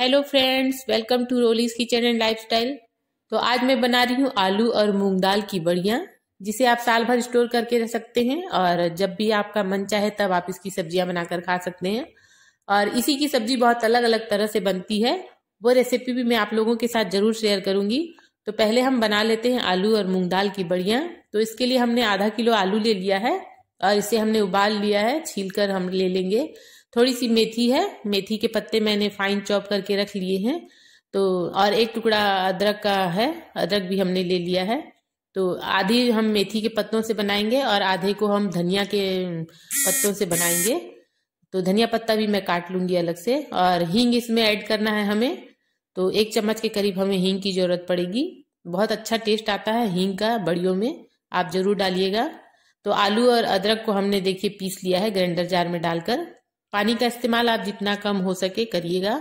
hello friends welcome to Roli's kitchen and lifestyle तो आज मैं बना रही हूँ आलू और मूंग दाल की बढ़िया जिसे आप साल भर स्टोर करके रख सकते हैं और जब भी आपका मन चाहे तब आप इसकी सब्जियाँ बनाकर खा सकते हैं और इसी की सब्जी बहुत अलग अलग तरह से बनती है वो रेसिपी भी मैं आप लोगों के साथ ज़रूर शेयर करूँगी तो पहले हम बना लेते हैं आलू और मूंग दाल की बढ़िया तो इसके लिए हमने आधा किलो आलू ले लिया है और इसे हमने उबाल लिया है छील कर हम ले लेंगे थोड़ी सी मेथी है मेथी के पत्ते मैंने फाइन चॉप करके रख लिए हैं तो और एक टुकड़ा अदरक का है अदरक भी हमने ले लिया है तो आधी हम मेथी के पत्तों से बनाएंगे और आधे को हम धनिया के पत्तों से बनाएंगे तो धनिया पत्ता भी मैं काट लूँगी अलग से और हींग इसमें ऐड करना है हमें तो एक चम्मच के करीब हमें हींग की ज़रूरत पड़ेगी बहुत अच्छा टेस्ट आता है हींग का बड़ियों में आप ज़रूर डालिएगा तो आलू और अदरक को हमने देखिए पीस लिया है ग्राइंडर जार में डालकर पानी का इस्तेमाल आप जितना कम हो सके करिएगा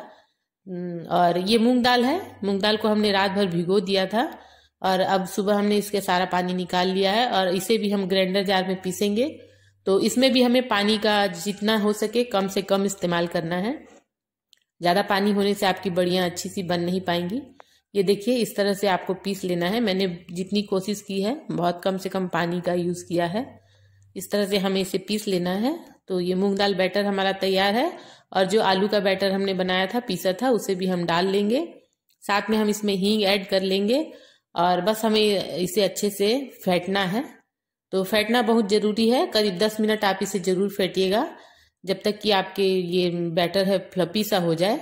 हम्म, और ये मूंग दाल है मूंग दाल को हमने रात भर भिगो दिया था और अब सुबह हमने इसके सारा पानी निकाल लिया है और इसे भी हम ग्राइंडर जार में पीसेंगे तो इसमें भी हमें पानी का जितना हो सके कम से कम इस्तेमाल करना है ज़्यादा पानी होने से आपकी बड़ियाँ अच्छी सी बन नहीं पाएंगी ये देखिए इस तरह से आपको पीस लेना है मैंने जितनी कोशिश की है बहुत कम से कम पानी का यूज़ किया है इस तरह से हमें इसे पीस लेना है तो ये मूंग दाल बैटर हमारा तैयार है और जो आलू का बैटर हमने बनाया था पीसा था उसे भी हम डाल लेंगे साथ में हम इसमें हींग ऐड कर लेंगे और बस हमें इसे अच्छे से फेंटना है तो फेंटना बहुत ज़रूरी है करीब दस मिनट आप इसे ज़रूर फेंटिएगा जब तक कि आपके ये बैटर है फ्लपी सा हो जाए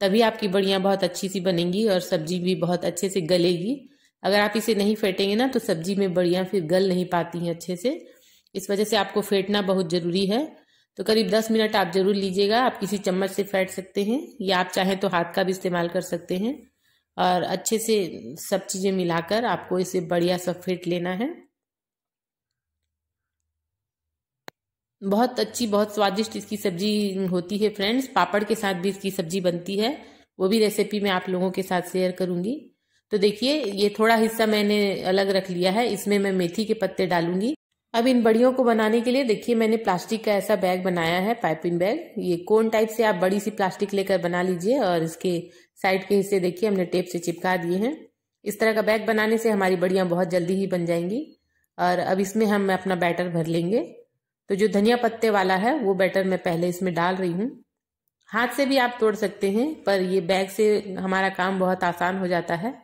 तभी आपकी बढ़िया बहुत अच्छी सी बनेंगी और सब्जी भी बहुत अच्छे से गलेगी अगर आप इसे नहीं फेंटेंगे ना तो सब्जी में बढ़िया फिर गल नहीं पाती हैं अच्छे से इस वजह से आपको फेंटना बहुत ज़रूरी है तो करीब 10 मिनट आप जरूर लीजिएगा आप किसी चम्मच से फेंट सकते हैं या आप चाहें तो हाथ का भी इस्तेमाल कर सकते हैं और अच्छे से सब चीज़ें मिलाकर आपको इसे बढ़िया सा फेंट लेना है बहुत अच्छी बहुत स्वादिष्ट इसकी सब्जी होती है फ्रेंड्स पापड़ के साथ भी इसकी सब्जी बनती है वो भी रेसिपी मैं आप लोगों के साथ शेयर करूंगी तो देखिए ये थोड़ा हिस्सा मैंने अलग रख लिया है इसमें मैं मेथी के पत्ते डालूंगी अब इन बड़ियों को बनाने के लिए देखिए मैंने प्लास्टिक का ऐसा बैग बनाया है पाइपिंग बैग ये कोन टाइप से आप बड़ी सी प्लास्टिक लेकर बना लीजिए और इसके साइड के हिस्से देखिए हमने टेप से चिपका दिए हैं इस तरह का बैग बनाने से हमारी बड़ियाँ बहुत जल्दी ही बन जाएंगी और अब इसमें हम अपना बैटर भर लेंगे तो जो धनिया पत्ते वाला है वो बैटर मैं पहले इसमें डाल रही हूँ हाथ से भी आप तोड़ सकते हैं पर ये बैग से हमारा काम बहुत आसान हो जाता है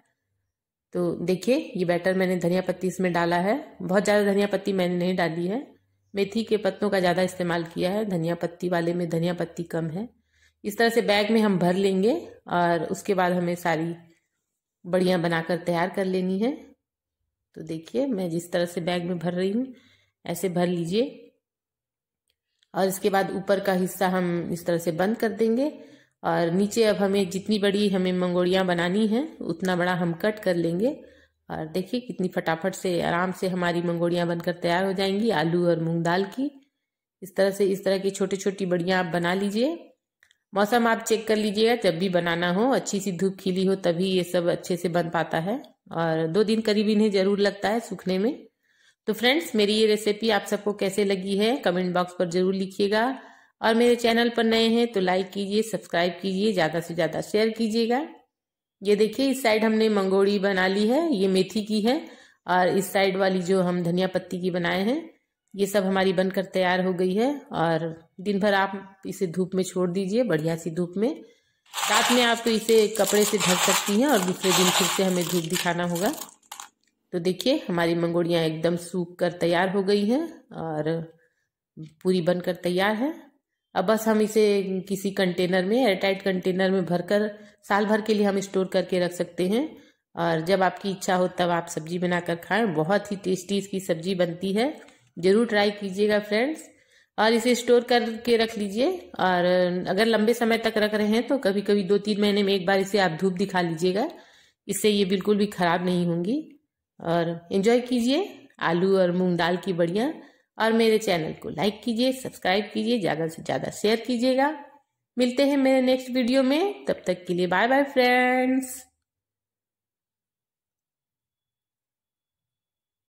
तो देखिए ये बैटर मैंने धनिया पत्ती इसमें डाला है बहुत ज़्यादा धनिया पत्ती मैंने नहीं डाली है मेथी के पत्तों का ज़्यादा इस्तेमाल किया है धनिया पत्ती वाले में धनिया पत्ती कम है इस तरह से बैग में हम भर लेंगे और उसके बाद हमें सारी बढ़िया बनाकर तैयार कर लेनी है तो देखिए मैं जिस तरह से बैग में भर रही हूँ ऐसे भर लीजिए और इसके बाद ऊपर का हिस्सा हम इस तरह से बंद कर देंगे और नीचे अब हमें जितनी बड़ी हमें मंगोड़ियाँ बनानी है उतना बड़ा हम कट कर लेंगे और देखिए कितनी फटाफट से आराम से हमारी मंगोड़ियाँ बनकर तैयार हो जाएंगी आलू और मूंग दाल की इस तरह से इस तरह की छोटी छोटी बड़ियाँ आप बना लीजिए मौसम आप चेक कर लीजिएगा जब भी बनाना हो अच्छी सी धूप खिली हो तभी ये सब अच्छे से बन पाता है और दो दिन करीब इन्हें ज़रूर लगता है सूखने में तो फ्रेंड्स मेरी ये रेसिपी आप सबको कैसे लगी है कमेंट बॉक्स पर ज़रूर लिखिएगा और मेरे चैनल पर नए हैं तो लाइक कीजिए सब्सक्राइब कीजिए ज़्यादा से ज़्यादा शेयर कीजिएगा ये देखिए इस साइड हमने मंगोड़ी बना ली है ये मेथी की है और इस साइड वाली जो हम धनिया पत्ती की बनाए हैं ये सब हमारी बनकर तैयार हो गई है और दिन भर आप इसे धूप में छोड़ दीजिए बढ़िया सी धूप में रात में आप तो इसे कपड़े से ढक सकती हैं और दूसरे दिन फिर से हमें धूप दिखाना होगा तो देखिए हमारी मंगोड़ियाँ एकदम सूख कर तैयार हो गई हैं और पूरी बनकर तैयार है अब बस हम इसे किसी कंटेनर में एयरटाइट कंटेनर में भरकर साल भर के लिए हम स्टोर करके रख सकते हैं और जब आपकी इच्छा हो तब आप सब्जी बनाकर खाएं बहुत ही टेस्टी इसकी सब्जी बनती है ज़रूर ट्राई कीजिएगा फ्रेंड्स और इसे स्टोर करके रख लीजिए और अगर लंबे समय तक रख रहे हैं तो कभी कभी दो तीन महीने में एक बार इसे आप धूप दिखा लीजिएगा इससे ये बिल्कुल भी ख़राब नहीं होंगी और इन्जॉय कीजिए आलू और मूंग दाल की बढ़िया और मेरे चैनल को लाइक कीजिए सब्सक्राइब कीजिए ज़्यादा से ज़्यादा शेयर कीजिएगा मिलते हैं मेरे नेक्स्ट वीडियो में तब तक के लिए बाय बाय फ्रेंड्स